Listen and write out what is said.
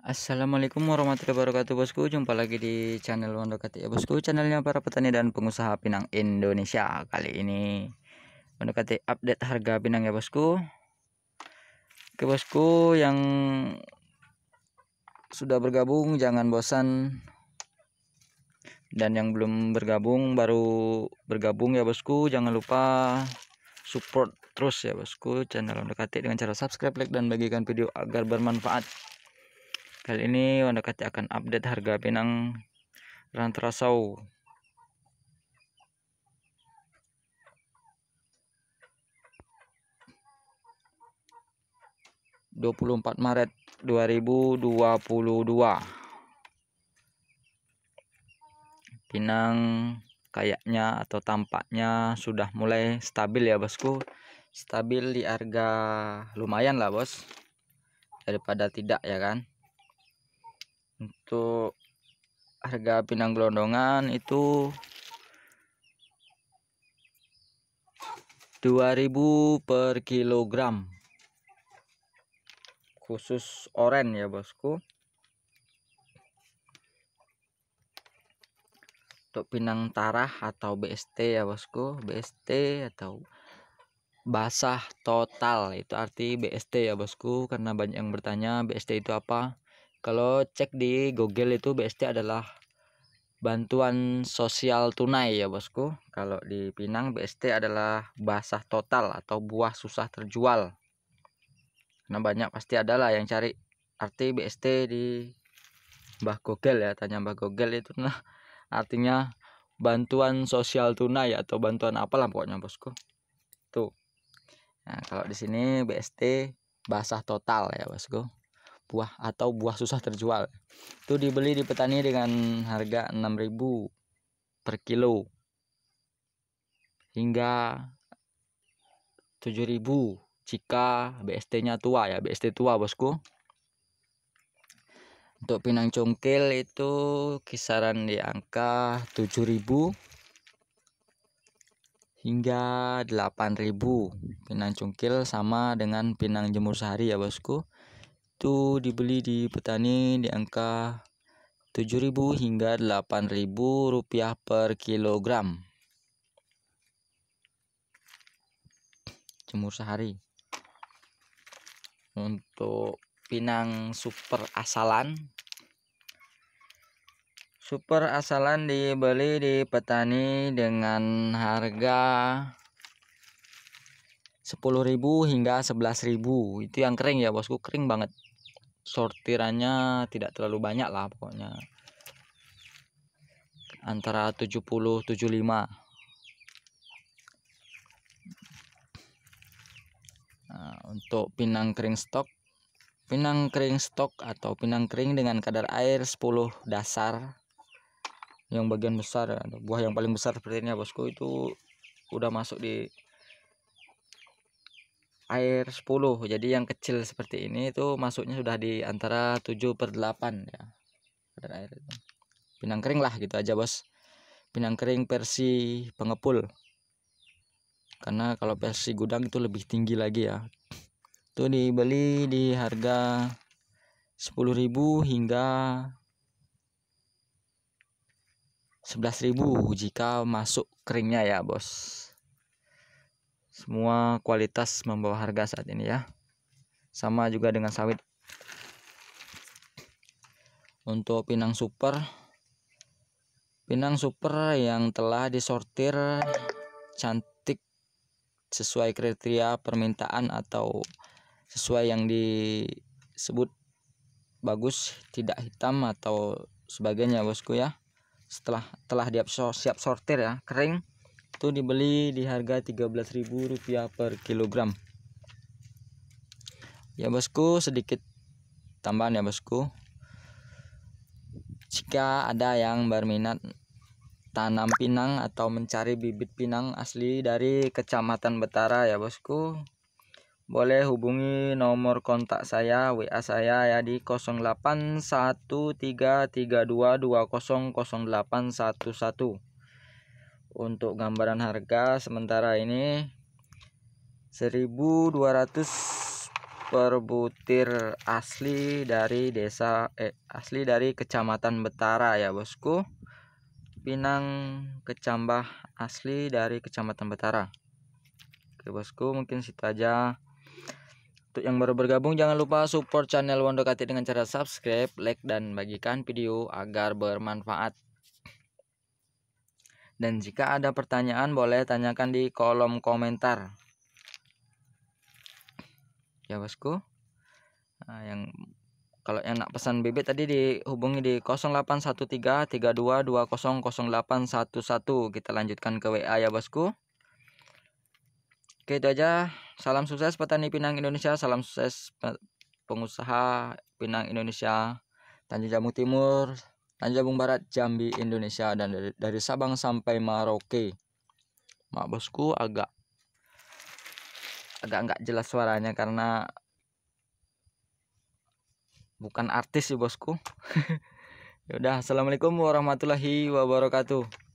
Assalamualaikum warahmatullahi wabarakatuh bosku Jumpa lagi di channel Wondokati ya bosku Channelnya para petani dan pengusaha pinang Indonesia Kali ini Wondokati update harga pinang ya bosku Oke bosku yang Sudah bergabung jangan bosan Dan yang belum bergabung baru bergabung ya bosku Jangan lupa support terus ya bosku channel Wondokati dengan cara subscribe like dan bagikan video agar bermanfaat Kali ini Wanda Kati akan update harga pinang Rantrasau. dua puluh empat Maret dua ribu dua puluh dua Pinang kayaknya atau tampaknya sudah mulai stabil ya bosku stabil di harga lumayan lah bos daripada tidak ya kan untuk harga pinang gelondongan itu 2000 per kilogram khusus oren ya bosku untuk pinang tarah atau BST ya bosku BST atau basah total itu arti BST ya bosku karena banyak yang bertanya BST itu apa kalau cek di Google itu BST adalah bantuan sosial tunai ya bosku kalau di Pinang BST adalah basah total atau buah susah terjual karena banyak pasti adalah yang cari arti BST di Mbah Google ya tanya Mbah Google itu nah artinya bantuan sosial tunai atau bantuan apalah pokoknya bosku tuh nah, kalau di sini BST basah total ya bosku buah atau buah susah terjual. Itu dibeli di petani dengan harga 6.000 per kilo hingga 7.000 jika BST-nya tua ya, BST tua bosku. Untuk pinang congkil itu kisaran di angka 7000 hingga 8000. Pinang congkil sama dengan pinang jemur sehari ya, Bosku itu dibeli di petani di angka 7.000 hingga 8.000 rupiah per kilogram jemur sehari untuk pinang super asalan super asalan dibeli di petani dengan harga 10.000 hingga 11.000 itu yang kering ya bosku kering banget sortirannya tidak terlalu banyak lah pokoknya antara 70 75 nah, untuk pinang kering stok pinang kering stok atau pinang kering dengan kadar air 10 dasar yang bagian besar buah yang paling besar seperti ini ya bosku itu udah masuk di air 10 jadi yang kecil seperti ini itu masuknya sudah di antara 7 per 8 ya kadar air itu pinang kering lah gitu aja bos pinang kering versi pengepul karena kalau versi gudang itu lebih tinggi lagi ya itu dibeli di harga 10.000 hingga 11.000 jika masuk keringnya ya bos semua kualitas membawa harga saat ini ya. Sama juga dengan sawit. Untuk pinang super Pinang super yang telah disortir cantik sesuai kriteria permintaan atau sesuai yang disebut bagus tidak hitam atau sebagainya bosku ya setelah telah siap sortir ya kering itu dibeli di harga Rp13.000 per kilogram ya bosku sedikit tambahan ya bosku jika ada yang berminat tanam pinang atau mencari bibit pinang asli dari kecamatan Betara ya bosku boleh hubungi nomor kontak saya WA saya ya di 081332200811 untuk gambaran harga sementara ini 1200 per butir asli dari desa eh asli dari kecamatan Betara ya bosku Pinang kecambah asli dari kecamatan Betara Oke bosku mungkin situ aja untuk yang baru bergabung jangan lupa support channel Wondokati dengan cara subscribe, like, dan bagikan video agar bermanfaat. Dan jika ada pertanyaan boleh tanyakan di kolom komentar. Ya bosku. Nah, yang kalau yang nak pesan bibit tadi dihubungi di 081332200811. Kita lanjutkan ke WA ya bosku. Oke itu aja. Salam sukses petani Pinang Indonesia. Salam sukses pengusaha Pinang Indonesia. Tanjung Jamu Timur. Tanjabung Barat, Jambi, Indonesia dan dari, dari Sabang sampai Merauke. Mak bosku agak agak nggak jelas suaranya karena bukan artis sih bosku. Yaudah, assalamualaikum warahmatullahi wabarakatuh.